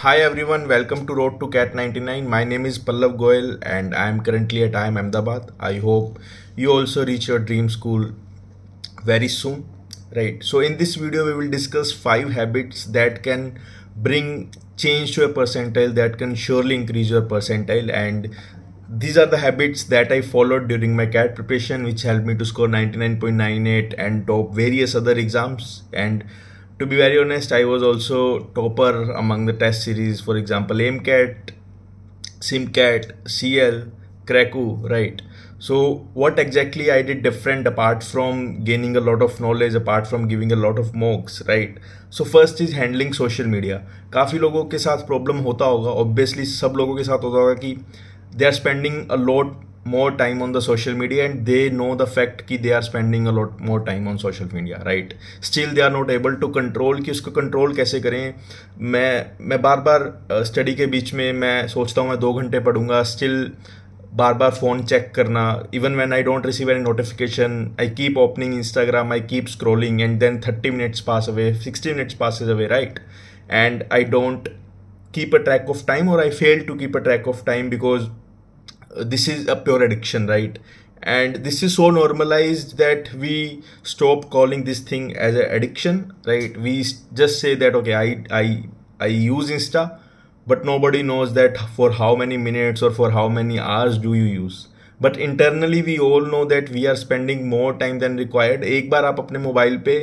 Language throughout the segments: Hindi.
Hi everyone, welcome to Road to Cat 99. My name is Pallav Goel, and I am currently at IIM Ahmedabad. I hope you also reach your dream school very soon. Right. So in this video we will discuss 5 habits that can bring change to a percentile that can surely increase your percentile and these are the habits that I followed during my CAT preparation which helped me to score 99.98 and top various other exams and to be very honest, I was also topper among the test series. For example, AIMCAT, SimCat, CL, cracku right? So, what exactly I did different apart from gaining a lot of knowledge, apart from giving a lot of mocks, right? So, first is handling social media. काफ़ी लोगों के साथ प्रॉब्लम होता होगा ऑब्वियसली सब लोगों के साथ होता होगा कि they are spending a lot more time on the social media and they know the fact कि they are spending a lot more time on social media right still they are not able to control कि उसको कंट्रोल कैसे करें मैं मैं बार बार स्टडी uh, के बीच में मैं सोचता हूँ मैं दो घंटे पढ़ूंगा स्टिल बार बार फ़ोन चेक करना even when I don't receive any notification I keep opening Instagram I keep scrolling and then thirty minutes pass away sixty minutes passes away right and I don't keep a track of time or I fail to keep a track of time because this is a pure addiction right and this is so normalized that we stop calling this thing as an addiction right we just say that okay i i i use insta but nobody knows that for how many minutes or for how many hours do you use But internally, we all know that we are spending more time than required. एक बार आप अपने मोबाइल पे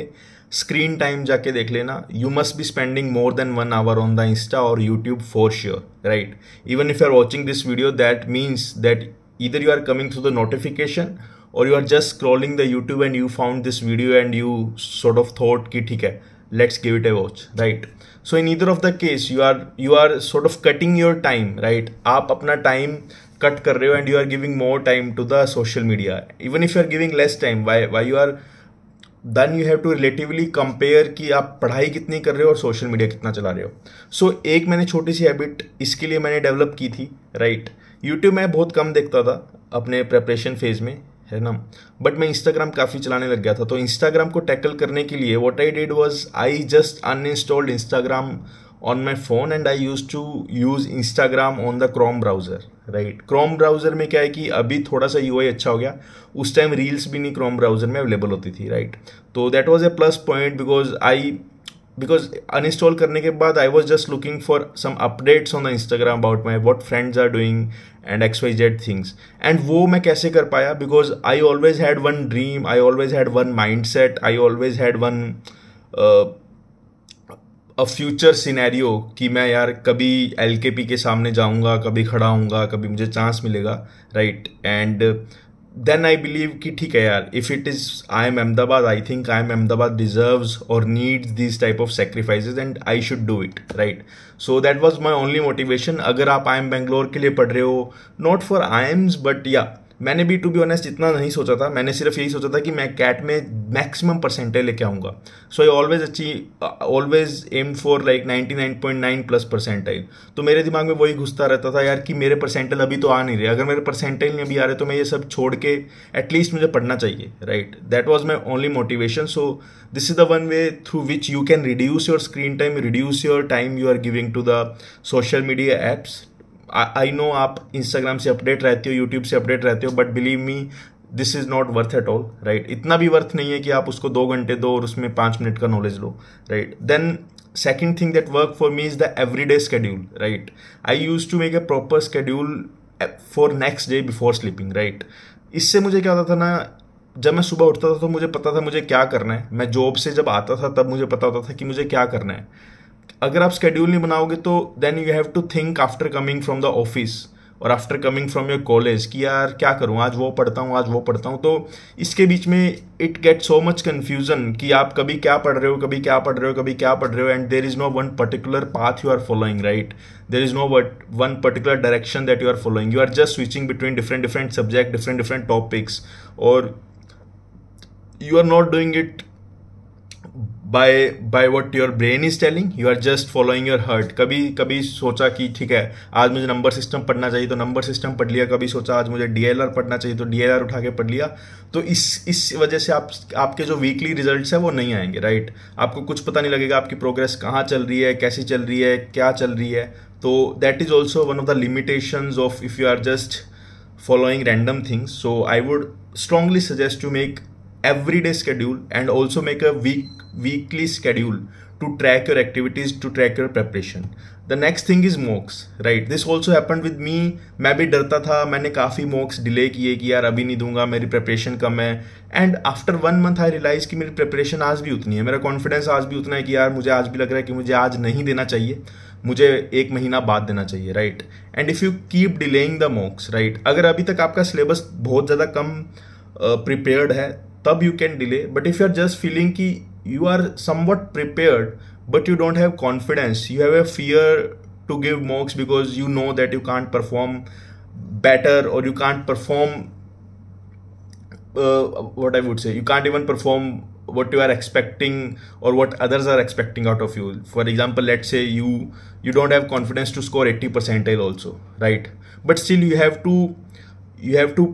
स्क्रीन टाइम जाके देख लेना you must be spending more than one hour on the Insta or YouTube for sure right even if you are watching this video that means that either you are coming through the notification or you are just scrolling the YouTube and you found this video and you sort of thought कि ठीक है let's give it a watch right so in either of the case you are you are sort of cutting your time right आप अपना टाइम कट कर रहे हो and you are giving more time to the social media even if you are giving less time why why you are then you have to relatively compare कि आप पढ़ाई कितनी कर रहे हो और सोशल मीडिया कितना चला रहे हो सो so, एक मैंने छोटी सी हैबिट इसके लिए मैंने डेवलप की थी राइट right? यूट्यूब मैं बहुत कम देखता था अपने प्रेपरेशन फेज में है ना बट मैं इंस्टाग्राम काफ़ी चलाने लग गया था तो इंस्टाग्राम को टैकल करने के लिए what I did was I just uninstalled Instagram on my phone and I used to use Instagram on the Chrome browser, right? Chrome browser में क्या है कि अभी थोड़ा सा यू अच्छा हो गया उस टाइम रील्स भी नहीं Chrome browser में अवेलेबल होती थी राइट तो that was a plus point because I because uninstall करने के बाद I was just looking for some updates on the Instagram about my what friends are doing and X Y Z things and वो मैं कैसे कर पाया because I always had one dream I always had one mindset I always had one a future scenario कि मैं यार कभी एल के पी के सामने जाऊंगा कभी खड़ा हूँगा कभी मुझे चांस मिलेगा right and then I believe कि ठीक है यार if it is IIM Ahmedabad I think IIM Ahmedabad deserve और needs this type of sacrifices and I should do it right so that was my only motivation अगर आप आई एम बेंगलोर के लिए पढ़ रहे हो not for IIMs but या मैंने भी टू बी ऑनेस्ट इतना नहीं सोचा था मैंने सिर्फ यही सोचा था कि मैं कैट में मैक्सिमम परसेंटेज लेके आऊँगा सो आई ऑलवेज अच्छी always aim for like ninety nine point nine plus percentile तो मेरे दिमाग में वही घुसता रहता था यार कि मेरे परसेंटेज अभी तो आ नहीं रहे अगर मेरे परसेंटेज में अभी आ रहे तो मैं ये सब छोड़ के एटलीस्ट मुझे पढ़ना चाहिए right that was my only motivation so this is the one way through which you can reduce your screen time reduce your time you are giving to the social media apps I know आप इंस्टाग्राम से अपडेट रहते हो यूट्यूब से अपडेट रहते हो but believe me this is not worth at all right इतना भी वर्थ नहीं है कि आप उसको दो घंटे दो और उसमें पाँच मिनट का नॉलेज लो right then second thing that work for me is the every day schedule right I use to make a proper schedule for next day before sleeping right इससे मुझे क्या होता था ना जब मैं सुबह उठता था तो मुझे पता था मुझे क्या करना है मैं जॉब से जब आता था तब मुझे पता होता था कि मुझे क्या करना है अगर आप स्केड्यूल नहीं बनाओगे तो then you have to think after coming from the office or after coming from your college कि यार क्या करूँ आज वो पढ़ता हूँ आज वो पढ़ता हूँ तो इसके बीच में it get so much confusion कि आप कभी क्या पढ़ रहे हो कभी क्या पढ़ रहे हो कभी क्या पढ़ रहे हो and there is no one particular path you are following right there is no what one particular direction that you are following you are just switching between different different subject different different topics और you are not doing it by by what your brain is telling you are just following your heart कभी कभी सोचा कि ठीक है आज मुझे नंबर सिस्टम पढ़ना चाहिए तो नंबर सिस्टम पढ़ लिया कभी सोचा आज मुझे डी पढ़ना चाहिए तो डी उठा के पढ़ लिया तो इस इस वजह से आप आपके जो वीकली रिजल्ट है वो नहीं आएंगे राइट आपको कुछ पता नहीं लगेगा आपकी प्रोग्रेस कहाँ चल रही है कैसी चल रही है क्या चल रही है तो that is also one of the limitation of if you are just following random things so I would strongly suggest to make everyday schedule and also make a week weekly schedule to track your activities to track your preparation the next thing is mocks right this also happen with me मैं भी डरता था मैंने काफ़ी मॉक्स डिले किए कि यार अभी नहीं दूंगा मेरी प्रिपरेशन कम है and after one month I realize कि मेरी प्रिपरेशन आज भी उतनी है मेरा कॉन्फिडेंस आज भी उतना है कि यार मुझे आज भी लग रहा है कि मुझे आज नहीं देना चाहिए मुझे एक महीना बाद देना चाहिए right and if you keep delaying the mocks right अगर अभी तक आपका सिलेबस बहुत ज़्यादा कम प्रिपेयर्ड uh, है you can delay, but if you are just feeling just you are somewhat prepared, but you don't have confidence, you have a fear to give mocks because you know that you can't perform better or you can't perform uh, what i would say you can't even perform what you are expecting or what others are expecting out of you for example let's say you you don't have confidence to score 80 percentile also right but still you have to you have to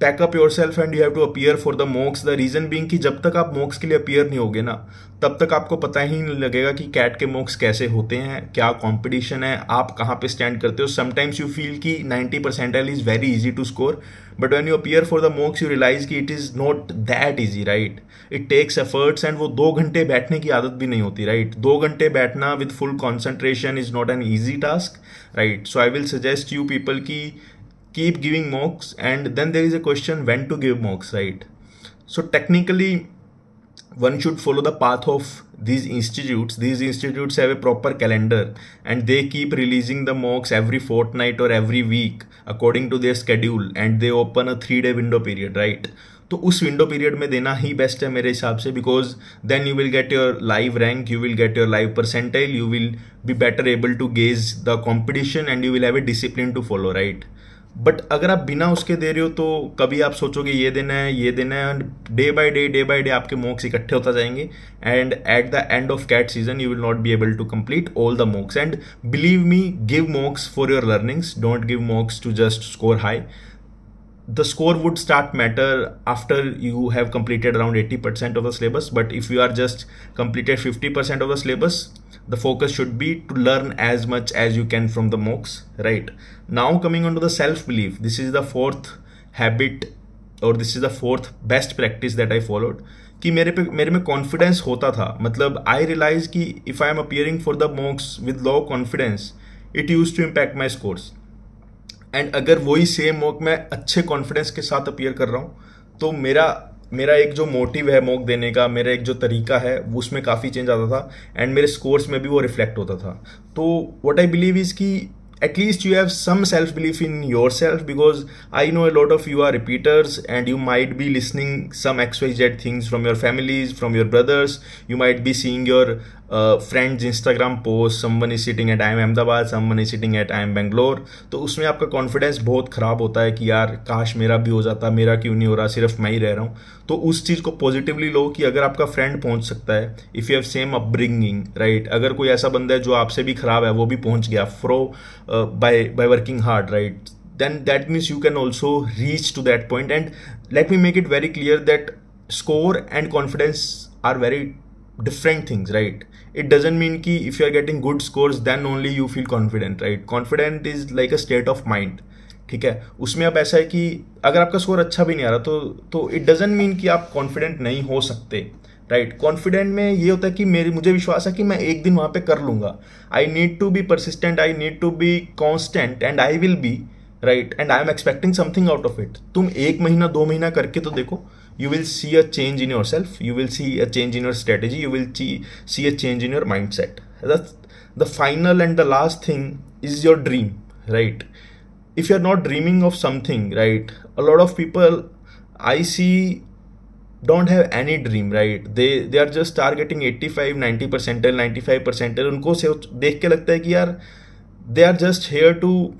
pack up yourself and you have to appear for the mocks the reason being कि जब तक आप मोक्स के लिए अपियर नहीं होगे ना तब तक आपको पता ही नहीं लगेगा कि कैट के मोक्स कैसे होते हैं क्या कॉम्पिटिशन है आप कहाँ पे स्टैंड करते हो समटाइम्स यू फील कि percentile is very easy to score but when you appear for the mocks you realize कि it is not that easy right it takes efforts and वो दो घंटे बैठने की आदत भी नहीं होती राइट right? दो घंटे बैठना with full concentration is not an easy task right so I will suggest you people की keep giving mocks and then there is a question when to give mocks right so technically one should follow the path of these institutes these institutes have a proper calendar and they keep releasing the mocks every fortnight or every week according to their schedule and they open a 3 day window period right तो उस विंडो पीरियड में देना ही बेस्ट है मेरे हिसाब से because then you will get your live rank you will get your live percentile, you will be better able to gauge the competition and you will have a discipline to follow right but अगर आप बिना उसके दे रहे हो तो कभी आप सोचोगे ये देना है ये देना है and day by day day by day आपके मोक्स इकट्ठे होता जाएंगे and at the end of CAT season you will not be able to complete all the mocks and believe me give mocks for your learnings don't give mocks to just score high the score would start matter after you have completed around 80% of the syllabus but if you are just completed 50% of the syllabus the focus should be to learn as much as you can from the mocks right now coming on to the self belief this is the fourth habit or this is the fourth best practice that I followed. कि मेरे पे मेरे में कॉन्फिडेंस होता था मतलब आई रियलाइज कि if I am appearing for the mocks with low confidence it use to impact my scores and अगर वही सेम मॉक मैं अच्छे कॉन्फिडेंस के साथ अपियर कर रहा हूँ तो मेरा मेरा एक जो मोटिव है मॉक देने का मेरा एक जो तरीका है उसमें काफ़ी चेंज आता था एंड मेरे स्कोर्स में भी वो रिफ्लेक्ट होता था तो वट आई बिलीव इज़ कि at least you have some self belief in yourself because I know a lot of you are repeaters and you might be listening some X Y Z things from your families from your brothers you might be seeing your friends Instagram post someone is sitting at IIM Ahmedabad someone is sitting at IIM Bangalore तो उसमें आपका कॉन्फिडेंस बहुत ख़राब होता है कि यार काश मेरा भी हो जाता मेरा क्यों नहीं हो रहा सिर्फ मैं ही रह रहा हूँ तो उस चीज़ को पॉजिटिवली लो कि अगर आपका फ्रेंड पहुँच सकता है if you have same upbringing right अगर कोई ऐसा बंदा है जो आपसे भी ख़राब है वो भी पहुँच गया through by by working hard right then that means you can also reach to that point and let me make it very clear that score and confidence are very different things right it doesn't mean ki if you are getting good scores then only you feel confident right confident is like a state of mind ठीक है उसमें अब ऐसा है कि अगर आपका स्कोर अच्छा भी नहीं आ रहा तो तो इट डजेंट मीन कि आप कॉन्फिडेंट नहीं हो सकते राइट right. कॉन्फिडेंट में ये होता है कि मेरे मुझे विश्वास है कि मैं एक दिन वहां पे कर लूंगा I need to be persistent I need to be constant and I will be right and I am expecting something out of it तुम एक महीना दो महीना करके तो देखो you will see a change in yourself you will see a change in your strategy you will see, see a change in your mindset that's the final and the last thing is your dream right if you're not dreaming of something right a lot of people i see don't have any dream right they they are just targeting 85 90 percentile 95 percentile and से देख के लगता है कि they are just here to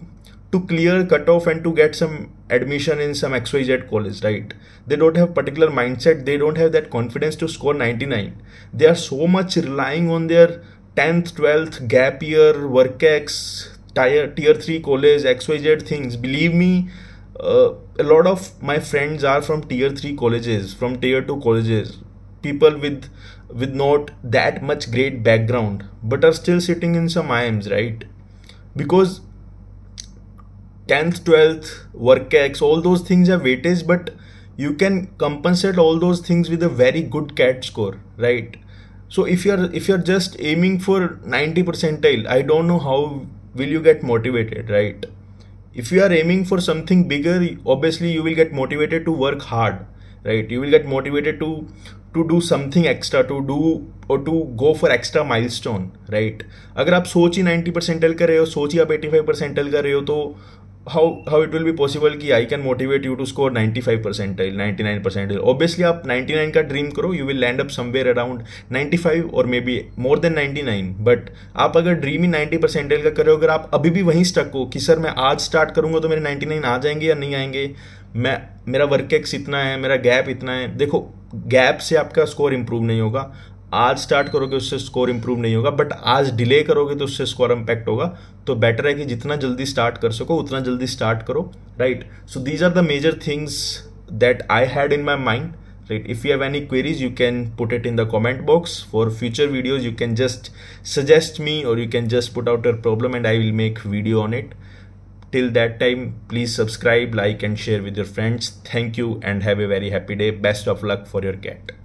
to clear cut off and to get some admission in some XYZ college, right? They don't have particular mindset, they don't have that confidence to score 99. They are so much relying on their 10th, 12th, gap year, workex, tier, tier 3 college, XYZ things. Believe me, uh, a lot of my friends are from tier 3 colleges, from tier 2 colleges, people with with not that much great background but are still sitting in some IMs, right? Because 10th, 12th, work ex, all those things are weightage, but you can compensate all those things with a very good CAT score, right? So if you're if you're just aiming for 90 percentile, I don't know how will you get motivated, right? If you are aiming for something bigger, obviously you will get motivated to work hard, right? You will get motivated to to do something extra to do or to go for extra milestone right अगर आप सोच ही नाइन्टी परसेंटल कर रहे हो सोच ही आप एटी फाइव परसेंटल कर रहे हो तो how how it will be possible कि I can motivate you to score 95 percentile uh, 99 percentile obviously आप 99 का ड्रीम करो you will land up somewhere around 95 or maybe more than 99 but आप अगर ड्रीम ही 90 परसेंटाइल का करो अगर आप अभी भी वहीं स्टक हो कि सर मैं आज स्टार्ट करूँगा तो मेरे 99 आ जाएंगे या नहीं आएंगे मैं मेरा वर्क एक्स इतना है मेरा गैप इतना है देखो गैप से आपका स्कोर इम्प्रूव नहीं होगा आज स्टार्ट करोगे उससे स्कोर इंप्रूव नहीं होगा बट आज डिले करोगे तो उससे स्कोर इंपैक्ट होगा तो बेटर है कि जितना जल्दी स्टार्ट कर सको उतना जल्दी स्टार्ट करो right so these are the major things that I had in my mind right if you have any queries you can put it in the comment box for future videos you can just suggest me और you can just put out our problem and I will make video on it till that time please subscribe like and share with your friends thank you and have a very happy day best of luck for your cat